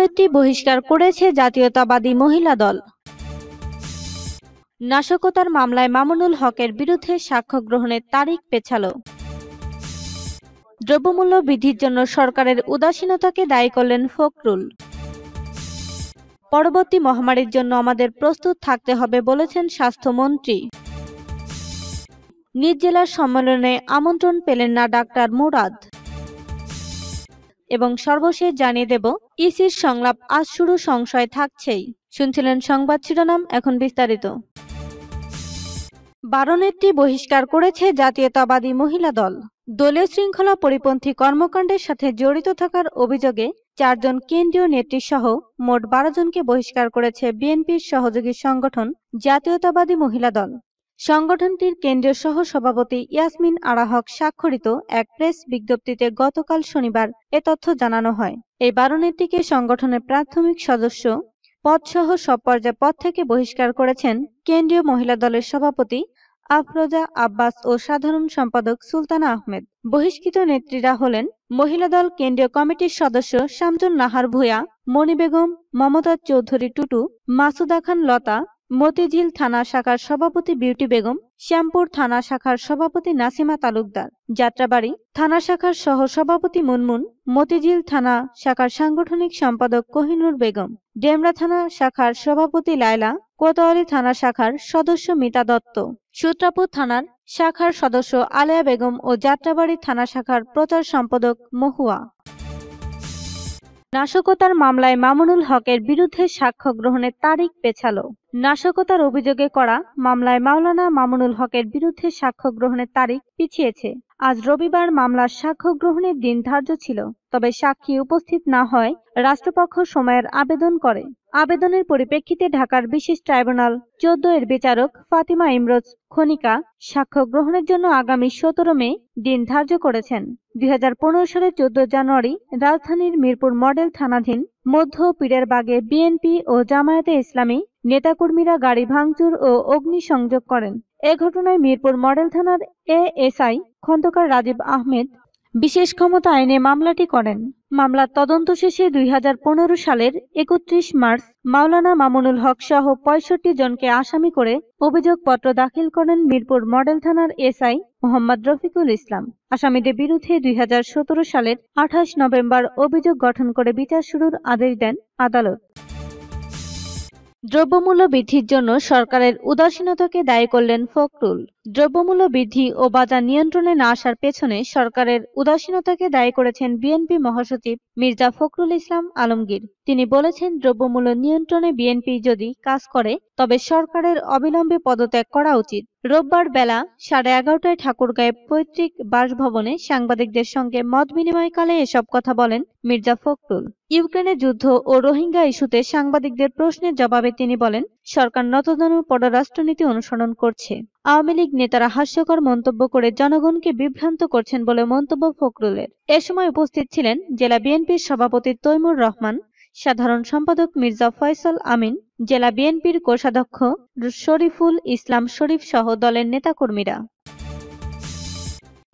নেত্রী বহিষ্কার করেছে জাতীয়তাবাদী মহিলা দল নাশকতার মামলায় মামুনুল হকের বিরুদ্ধে সাক্ষ্য গ্রহণের তারিখ পেছালো দ্রব্যমূল্য বৃদ্ধির জন্য সরকারের উদাসীনতাকে দায়ী করলেন ফখরুল পরবর্তী মহামারীর জন্য আমাদের প্রস্তুত থাকতে হবে বলেছেন স্বাস্থ্যমন্ত্রী নিজ জেলার সম্মেলনে আমন্ত্রণ পেলেন না ডাক্তার মুরাদ এবং সর্বশেষ জানিয়ে দেব ইসির সংলাপ আজ শুরু সংশয় থাকছেই শুনছিলেন সংবাদ শিরোনাম এখন বিস্তারিত বারো নেত্রী বহিষ্কার করেছে জাতীয়তাবাদী মহিলা দল দলীয় শৃঙ্খলা পরিপন্থী কর্মকাণ্ডের সাথে জড়িত থাকার অভিযোগে চারজন কেন্দ্রীয় নেত্রী সহ মোট বারো জনকে বহিষ্কার করেছে বিএনপির সহযোগী সংগঠন জাতীয়তাবাদী মহিলা দল সংগঠনটির কেন্দ্রীয় সহ সভাপতি ইয়াসমিন আরাহক স্বাক্ষরিত এক প্রেস বিজ্ঞপ্তিতে গতকাল শনিবার এ তথ্য জানানো হয় এই বারোনেটটিকে সংগঠনের প্রাথমিক সদস্য পদসহ সব পর্যায়ে পদ থেকে বহিষ্কার করেছেন কেন্দ্রীয় মহিলা দলের সভাপতি আফরোজা আব্বাস ও সাধারণ সম্পাদক সুলতানা আহমেদ বহিষ্কৃত নেত্রীরা হলেন মহিলা দল কেন্দ্রীয় কমিটির সদস্য শামজুন নাহার ভূয়া মণি বেগম মমতা চৌধুরী টুটু মাসুদা খান লতা মতিঝিল থানা শাখার সভাপতি বিউটি বেগম শ্যামপুর থানা শাখার সভাপতি নাসিমা তালুকদার যাত্রাবাড়ি থানা শাখার সহ সভাপতি মুনমুন মতিঝিল থানা শাখার সাংগঠনিক সম্পাদক কোহিনুর বেগম ডেমরা থানা শাখার সভাপতি লায়লা কোতোয়ালি থানা শাখার সদস্য মিতা দত্ত সূত্রাপুর থানার শাখার সদস্য আলেয়া বেগম ও যাত্রাবাড়ি থানা শাখার প্রচার সম্পাদক মহুয়া নাশকতার মামলায় মামুনুল হকের বিরুদ্ধে সাক্ষ্য গ্রহণের তারিখ পেছালো নাশকতার অভিযোগে করা মামলায় মাওলানা মামুনুল হকের বিরুদ্ধে সাক্ষ্য গ্রহণের তারিখ পিছিয়েছে আজ রবিবার মামলার সাক্ষ্য গ্রহণের দিন ধার্য ছিল তবে সাক্ষী উপস্থিত না হয় রাষ্ট্রপক্ষ সময়ের আবেদন করে আবেদনের পরিপ্রেক্ষিতে ঢাকার বিশেষ ট্রাইব্যুনাল চোদ্দ এর বিচারক ফাতিমা ইমরোজ খনিকা সাক্ষ্য গ্রহণের জন্য আগামী সতেরো মে দিন ধার্য করেছেন দুই সালের চোদ্দ জানুয়ারি রাজধানীর মিরপুর মডেল থানাধীন মধ্য পীরেরবাগে বিএনপি ও জামায়াতে ইসলামী নেতাকর্মীরা গাড়ি ভাঙচুর ও অগ্নিসংযোগ করেন এ ঘটনায় মিরপুর মডেল থানার এএসআই খন্দকার রাজীব আহমেদ বিশেষ ক্ষমতা আইনে মামলাটি করেন মামলার তদন্ত শেষে দুই সালের একত্রিশ মার্চ মাওলানা মামুনুল হক সহ পঁয়ষট্টি জনকে আসামি করে অভিযোগপত্র দাখিল করেন মিরপুর মডেল থানার এসআই মোহাম্মদ রফিকুল ইসলাম আসামিদের বিরুদ্ধে দুই সালের আঠাশ নভেম্বর অভিযোগ গঠন করে বিচার শুরুর আদেশ দেন আদালত দ্রব্যমূল্য বৃদ্ধির জন্য সরকারের উদাসীনতাকে দায়ী করলেন ফখরুল দ্রব্যমূল্য বৃদ্ধি ও বাজার নিয়ন্ত্রণে না আসার পেছনে সরকারের উদাসীনতাকে দায়ী করেছেন বিএনপি মহাসচিব মির্জা ফখরুল ইসলাম আলমগীর তিনি বলেছেন দ্রব্যমূল্য নিয়ন্ত্রণে বিএনপি যদি কাজ করে তবে সরকারের অবিলম্বে পদত্যাগ করা উচিত রোববার বেলা সাড়ে এগারোটায় ঠাকুরগাঁয়ে পৈতৃক বাসভবনে সাংবাদিকদের সঙ্গে মত বিনিময়কালে এসব কথা বলেন মির্জা ফখরুল ইউক্রেনে যুদ্ধ ও রোহিঙ্গা ইস্যুতে সাংবাদিকদের প্রশ্নের জবাবে তিনি বলেন সরকার নতদনু পররাষ্ট্রনীতি অনুসরণ করছে আওয়ামী লীগ নেতারা হাস্যকর মন্তব্য করে জনগণকে বিভ্রান্ত করছেন বলে মন্তব্য ফখরুলের এ সময় উপস্থিত ছিলেন জেলা বিএনপির সভাপতি তৈমুর রহমান সাধারণ সম্পাদক মির্জা ফয়সল আমিন জেলা বিএনপির কোষাধ্যক্ষ শরীফুল ইসলাম শরীফ সহ দলের নেতাকর্মীরা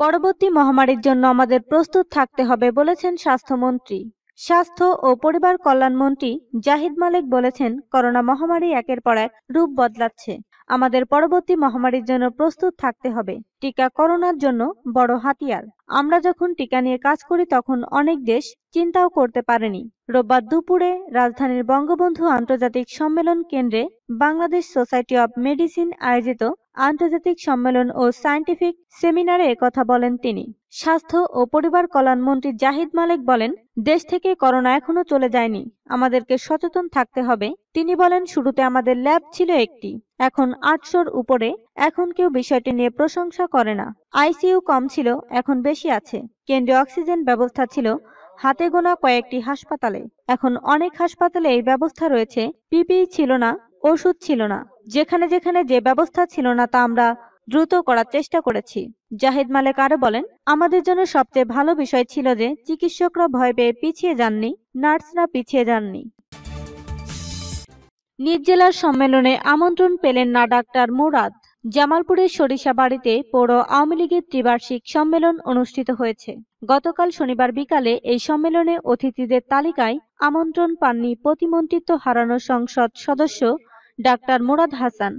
পরবর্তী মহামারীর জন্য আমাদের প্রস্তুত থাকতে হবে বলেছেন স্বাস্থ্যমন্ত্রী স্বাস্থ্য ও পরিবার কল্যাণ মন্ত্রী জাহিদ মালিক বলেছেন করোনা মহামারী একের পর এক রূপ বদলাচ্ছে আমাদের পরবর্তী মহামারীর জন্য প্রস্তুত থাকতে হবে টিকা করোনার জন্য বড় হাতিয়ার আমরা যখন টিকা নিয়ে কাজ করি তখন অনেক দেশ চিন্তাও করতে পারেনি রোববার দুপুরে রাজধানীর বঙ্গবন্ধু আন্তর্জাতিক সম্মেলন কেন্দ্রে বাংলাদেশ সোসাইটি অব মেডিসিন আয়োজিত আন্তর্জাতিক সম্মেলন ও সায়েন্টিফিক সেমিনারে কথা বলেন তিনি স্বাস্থ্য ও পরিবার কল্যাণ মন্ত্রী জাহিদ মালিক বলেন দেশ থেকে করোনা এখনো চলে যায়নি আমাদেরকে সচেতন থাকতে হবে তিনি বলেন শুরুতে আমাদের ল্যাব ছিল একটি এখন আটশোর উপরে এখন কেউ বিষয়টি নিয়ে প্রশংসা করে না আইসিইউ কম ছিল এখন বেশি আছে কেন্দ্রীয় অক্সিজেন ব্যবস্থা ছিল হাতে গোনা কয়েকটি হাসপাতালে এখন অনেক হাসপাতালে এই ব্যবস্থা রয়েছে পিপিই ছিল না ওষুধ ছিল না যেখানে যেখানে যে ব্যবস্থা ছিল না তা আমরা দ্রুত করার চেষ্টা করেছি জাহিদ মালেক আরো বলেন আমাদের জন্য সবচেয়ে ভালো বিষয় ছিল যে চিকিৎসকরা ভয় পেয়ে পিছিয়ে যাননি নার্সরা পিছিয়ে যাননি নির্জেলার সম্মেলনে আমন্ত্রণ পেলেন না ডাক্তার মুরাদ জামালপুরের সরিষাবাড়িতে পৌর আওয়ামী লীগের ত্রিবার্ষিক সম্মেলন অনুষ্ঠিত হয়েছে গতকাল শনিবার বিকালে এই সম্মেলনে অতিথিদের তালিকায় আমন্ত্রণ পাননি প্রতিমন্ত্রিত্ব হারানো সংসদ সদস্য ডাক্তার মুরাদ হাসান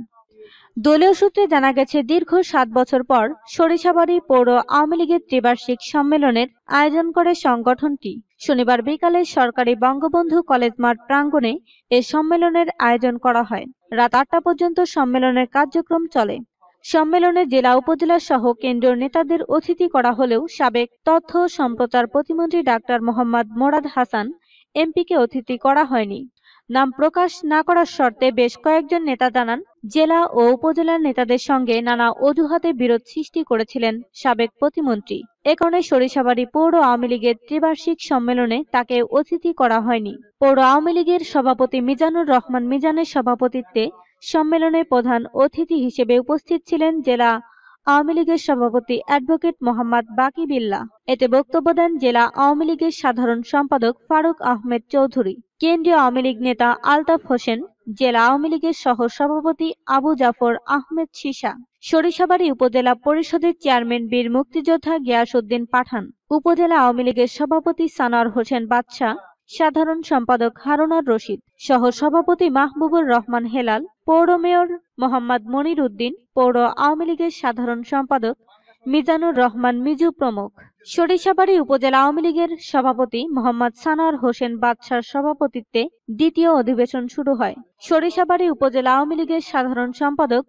দলীয় সূত্রে জানা গেছে দীর্ঘ সাত বছর পর সরিষাবাড়ি পৌর আওয়ামী লীগের ত্রিবার্ষিক সম্মেলনের আয়োজন করে সংগঠনটি শনিবার বিকালে সরকারি বঙ্গবন্ধু কলেজ মাঠ প্রাঙ্গণে এ সম্মেলনের আয়োজন করা হয় রাত আটটা পর্যন্ত সম্মেলনের কার্যক্রম চলে সম্মেলনে জেলা উপজেলা সহ কেন্দ্রীয় নেতাদের অতিথি করা হলেও সাবেক তথ্য সম্প্রচার প্রতিমন্ত্রী ডাক্তার মোহাম্মদ মোরাদ হাসান এমপিকে অতিথি করা হয়নি নাম প্রকাশ না করার শর্তে বেশ কয়েকজন নেতা জানান জেলা ও উপজেলার নেতাদের সঙ্গে নানা অজুহাতে বিরোধ সৃষ্টি করেছিলেন সাবেক প্রতিমন্ত্রী এ কারণে সরিষাবাড়ি পৌর আওয়ামী লীগের ত্রিবার্ষিক সম্মেলনে তাকে অতিথি করা হয়নি পৌর আওয়ামী লীগের সভাপতি মিজানুর রহমান মিজানের সভাপতিত্বে সম্মেলনে প্রধান অতিথি হিসেবে উপস্থিত ছিলেন জেলা আওয়ামী লীগের সভাপতি অ্যাডভোকেট মোহাম্মদ বাকি বিল্লা এতে বক্তব্য দেন জেলা আওয়ামী লীগের সাধারণ সম্পাদক ফারুক আহমেদ চৌধুরী কেন্দ্রীয় আওয়ামী লীগ নেতা আলতাফ হোসেন জেলা আওয়ামী লীগের সহ সভাপতি আবু জাফর আহমেদ সিসা সরিষাবাড়ি উপজেলা পরিষদের চেয়ারম্যান বীর মুক্তিযোদ্ধা গিয়াসউদ্দিন পাঠান উপজেলা আওয়ামী লীগের সভাপতি সানোয়ার হোসেন বাদশাহ সাধারণ সম্পাদক হারুনার রশিদ সহ সভাপতি মাহবুবুর রহমান হেলাল পৌর মেয়র মোহাম্মদ মনির উদ্দিন পৌর আওয়ামী লীগের সাধারণ সম্পাদক মিজানুর রহমান মিজু প্রমুখ সরিষাবাড়ি উপজেলা আওয়ামী লীগের সভাপতি মোহাম্মদ সানোয়ার হোসেন বাদশার সভাপতিত্বে দ্বিতীয় অধিবেশন শুরু হয় সরিষাবাড়ি উপজেলা আওয়ামী লীগের সাধারণ সম্পাদক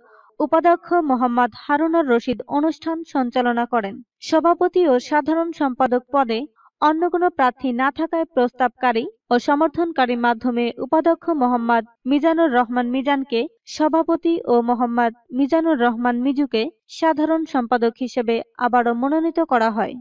উপাধ্যক্ষ মোহাম্মদ হারুনার রশিদ অনুষ্ঠান সঞ্চালনা করেন সভাপতি ও সাধারণ সম্পাদক পদে অন্য কোনো প্রার্থী না থাকায় প্রস্তাবকারী ও সমর্থনকারী মাধ্যমে উপাধ্যক্ষ মোহাম্মদ মিজানুর রহমান মিজানকে সভাপতি ও মোহাম্মদ মিজানুর রহমান মিজুকে সাধারণ সম্পাদক হিসেবে আবারও মনোনীত করা হয়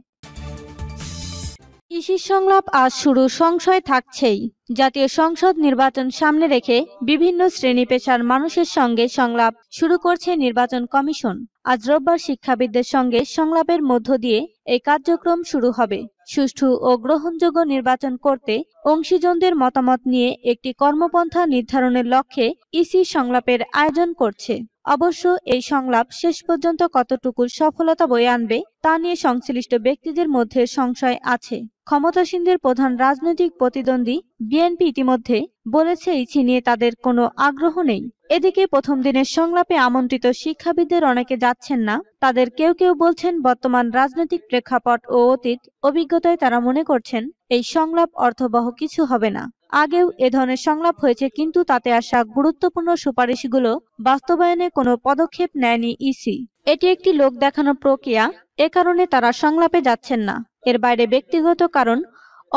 ইসির সংলাপ আজ শুরু সংশয় থাকছেই জাতীয় সংসদ নির্বাচন সামনে রেখে বিভিন্ন শ্রেণী পেশার মানুষের সঙ্গে সংলাপ শুরু করছে নির্বাচন কমিশন আজ রোববার শিক্ষাবিদদের সঙ্গে সংলাপের মধ্য দিয়ে এই কার্যক্রম শুরু হবে সুষ্ঠু ও গ্রহণযোগ্য নির্বাচন করতে অংশীজনদের মতামত নিয়ে একটি কর্মপন্থা নির্ধারণের লক্ষ্যে ইসি সংলাপের আয়োজন করছে অবশ্য এই সংলাপ শেষ পর্যন্ত কতটুকু সফলতা বয়ে আনবে তা নিয়ে সংশ্লিষ্ট ব্যক্তিদের মধ্যে সংশয় আছে ক্ষমতাসীনদের প্রধান রাজনৈতিক প্রতিদ্বন্দ্বী বিএনপি ইতিমধ্যে বলেছে এই ছিনিয়ে তাদের কোনো আগ্রহ নেই এদিকে প্রথম দিনের সংলাপে আমন্ত্রিত শিক্ষাবিদদের অনেকে যাচ্ছেন না তাদের কেউ কেউ বলছেন বর্তমান রাজনৈতিক প্রেক্ষাপট ও অতীত অভিজ্ঞতায় তারা মনে করছেন এই সংলাপ অর্থবহ কিছু হবে না আগেও এ ধরনের সংলাপ হয়েছে কিন্তু তাতে আসা গুরুত্বপূর্ণ সুপারিশগুলো বাস্তবায়নে কোনো পদক্ষেপ নেয়নি ইসি এটি একটি লোক দেখানো প্রক্রিয়া এ কারণে তারা সংলাপে যাচ্ছেন না এর বাইরে ব্যক্তিগত কারণ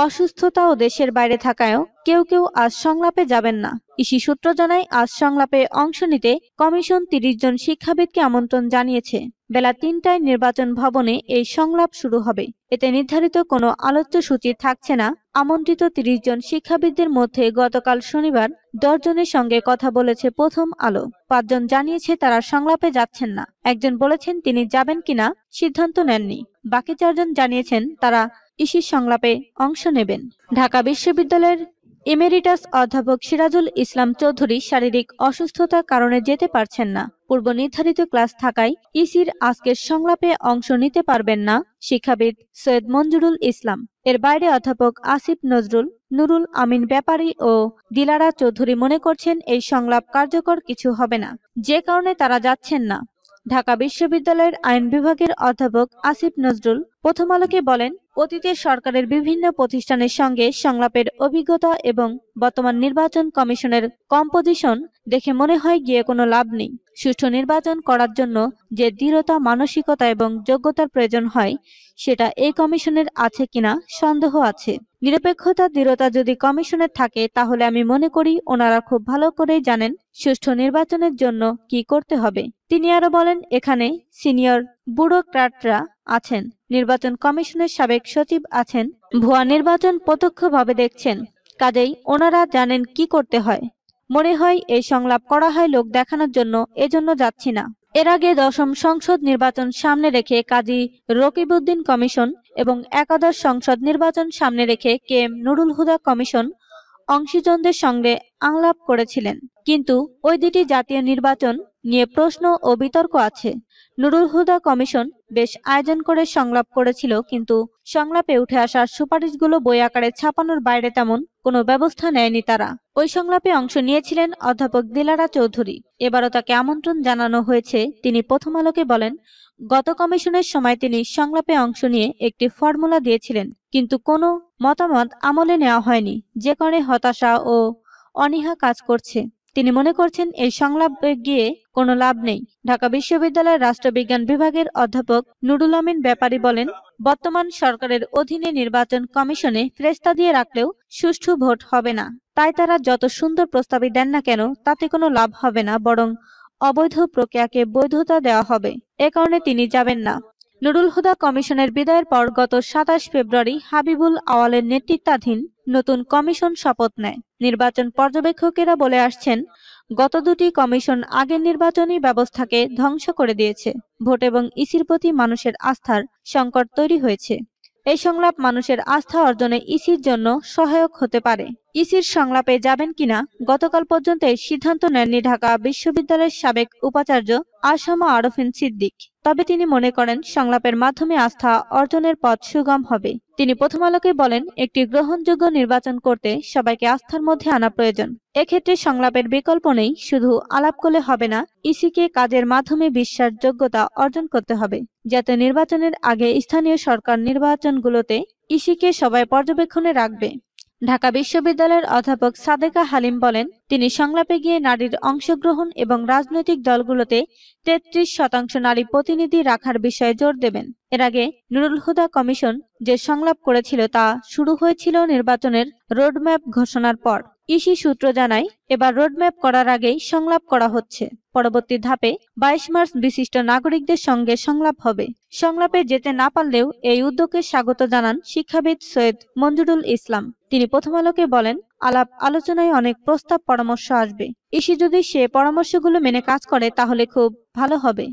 অসুস্থতা ও দেশের বাইরে থাকায়ও কেউ কেউ আজ সংলাপে যাবেন না ইসি সূত্র জানায় আজ সংলাপে অংশ নিতে কমিশন তিরিশ জন শিক্ষাবিদকে আমন্ত্রণ জানিয়েছে বেলা তিনটায় নির্বাচন ভবনে এই সংলাপ শুরু হবে এতে নির্ধারিত কোনো আলোচ্য সূচি থাকছে না আমন্ত্রিত তিরিশ জন শিক্ষাবিদদের মধ্যে গতকাল শনিবার দশজনের সঙ্গে কথা বলেছে প্রথম আলো পাঁচজন জানিয়েছে তারা সংলাপে যাচ্ছেন না একজন বলেছেন তিনি যাবেন কিনা সিদ্ধান্ত নেননি বাকি চারজন জানিয়েছেন তারা ইসির সংলাপে অংশ নেবেন ঢাকা বিশ্ববিদ্যালয়ের এমেরিটাস অধ্যাপক সিরাজুল ইসলাম চৌধুরী শারীরিক অসুস্থতার কারণে যেতে পারছেন না পূর্ব নির্ধারিত ক্লাস থাকায় ইসির আজকের সংলাপে অংশ নিতে পারবেন না শিক্ষাবিদ সৈয়দ মঞ্জুরুল ইসলাম এর বাইরে অধ্যাপক আসিফ নজরুল নুরুল আমিন ব্যাপারী ও দিলারা চৌধুরী মনে করছেন এই সংলাপ কার্যকর কিছু হবে না যে কারণে তারা যাচ্ছেন না ঢাকা বিশ্ববিদ্যালয়ের আইন বিভাগের অধ্যাপক আসিফ নজরুল প্রথম আলোকে বলেন অতীতের সরকারের বিভিন্ন প্রতিষ্ঠানের সঙ্গে সংলাপের অভিজ্ঞতা এবং বর্তমান নির্বাচন কমিশনের কম্পোজিশন দেখে মনে হয় গিয়ে কোনো লাভ নেই সুষ্ঠু নির্বাচন করার জন্য যে দৃঢ়তা মানসিকতা এবং যোগ্যতার প্রয়োজন হয় সেটা এই কমিশনের আছে কিনা সন্দেহ আছে নিরপেক্ষতা দৃঢ়তা যদি কমিশনের থাকে তাহলে আমি মনে করি ওনারা খুব ভালো করে জানেন সুষ্ঠু নির্বাচনের জন্য কি করতে হবে তিনি আরো বলেন এখানে সিনিয়র ব্যুরোক্রাটরা আছেন নির্বাচন কমিশনের সাবেক সচিব আছেন ভুয়া নির্বাচন প্রত্যক্ষভাবে দেখছেন কাজেই ওনারা জানেন কি করতে হয় মনে হয় এই সংলাপ করা হয় লোক দেখানোর জন্য এজন্য যাচ্ছি না এর আগে দশম সংসদ নির্বাচন সামনে রেখে কাজী রকিবউদ্দিন কমিশন এবং একাদশ সংসদ নির্বাচন সামনে রেখে K M Nurul Huda commission অংশীজনদের সঙ্গে আংলাপ করেছিলেন কিন্তু ওই দুটি জাতীয় নির্বাচন নিয়ে প্রশ্ন ও বিতর্ক আছে নুরুল হুদা কমিশন বেশ আয়োজন করে সংলাপ করেছিল কিন্তু সংলাপে উঠে আসার সুপারিশগুলো বই আকারে ছাপানোর বাইরে তেমন কোনো ব্যবস্থা নেয়নি তারা ওই সংলাপে অংশ নিয়েছিলেন অধ্যাপক দিলারা চৌধুরী এবারও তাকে আমন্ত্রণ জানানো হয়েছে তিনি প্রথম আলোকে বলেন গত কমিশনের সময় তিনি সংলাপে অংশ নিয়ে একটি ফর্মুলা দিয়েছিলেন কিন্তু কোনো মতামত আমলে নেওয়া হয়নি যে কারণে হতাশা ও অনীহা কাজ করছে তিনি মনে করছেন এই সংলাপে গিয়ে কোনো লাভ নেই ঢাকা বিশ্ববিদ্যালয়ের রাষ্ট্রবিজ্ঞান বিভাগের অধ্যাপক নুরুল আমিন ব্যাপারী বলেন বর্তমান সরকারের অধীনে নির্বাচন কমিশনে ফ্রেস্তা দিয়ে রাখলেও সুষ্ঠু ভোট হবে না তাই তারা যত সুন্দর প্রস্তাবই দেন না কেন তাতে কোনো লাভ হবে না বরং অবৈধ প্রক্রিয়াকে বৈধতা দেওয়া হবে এ কারণে তিনি যাবেন না নুরুল হুদা কমিশনের বিদায়ের পর গত সাতাশ ফেব্রুয়ারি হাবিবুল আওয়ালের নেতৃত্বাধীন নতুন কমিশন শপথ নেয় নির্বাচন পর্যবেক্ষকেরা বলে আসছেন গত দুটি কমিশন আগের নির্বাচনী ব্যবস্থাকে ধ্বংস করে দিয়েছে ভোট এবং ইসির প্রতি মানুষের আস্থার সংকট তৈরি হয়েছে এই সংলাপ মানুষের আস্থা অর্জনে ইসির জন্য সহায়ক হতে পারে ইসির সংলাপে যাবেন কিনা গতকাল পর্যন্ত এই সিদ্ধান্ত নেননি ঢাকা বিশ্ববিদ্যালয়ের সাবেক উপাচার্য আসামা আরফিন সিদ্দিক তবে তিনি মনে করেন সংলাপের মাধ্যমে আস্থা অর্জনের পথ সুগম হবে তিনি প্রথম আলোকে বলেন একটি গ্রহণযোগ্য নির্বাচন করতে সবাইকে আস্থার মধ্যে আনা প্রয়োজন এক্ষেত্রে সংলাপের বিকল্প নেই শুধু আলাপ করলে হবে না ইসিকে কাজের মাধ্যমে বিশ্বাসযোগ্যতা অর্জন করতে হবে যাতে নির্বাচনের আগে স্থানীয় সরকার নির্বাচনগুলোতে ইসিকে সবাই পর্যবেক্ষণে রাখবে ঢাকা বিশ্ববিদ্যালয়ের অধ্যাপক সাদেকা হালিম বলেন তিনি সংলাপে গিয়ে নারীর অংশগ্রহণ এবং রাজনৈতিক দলগুলোতে তেত্রিশ শতাংশ নারী প্রতিনিধি রাখার বিষয়ে জোর দেবেন এর আগে নুরুল হুদা কমিশন যে সংলাপ করেছিল তা শুরু হয়েছিল নির্বাচনের রোডম্যাপ ঘোষণার পর ইসি সূত্র জানায় এবার রোডম্যাপ করার আগেই সংলাপ করা হচ্ছে পরবর্তী ধাপে বাইশ মার্চ বিশিষ্ট নাগরিকদের সঙ্গে সংলাপ হবে সংলাপে যেতে না পারলেও এই উদ্যোগে স্বাগত জানান শিক্ষাবিদ সৈয়দ মঞ্জুরুল ইসলাম তিনি প্রথম আলোকে বলেন আলাপ আলোচনায় অনেক প্রস্তাব পরামর্শ আসবে ইসি যদি সে পরামর্শগুলো মেনে কাজ করে তাহলে খুব ভালো হবে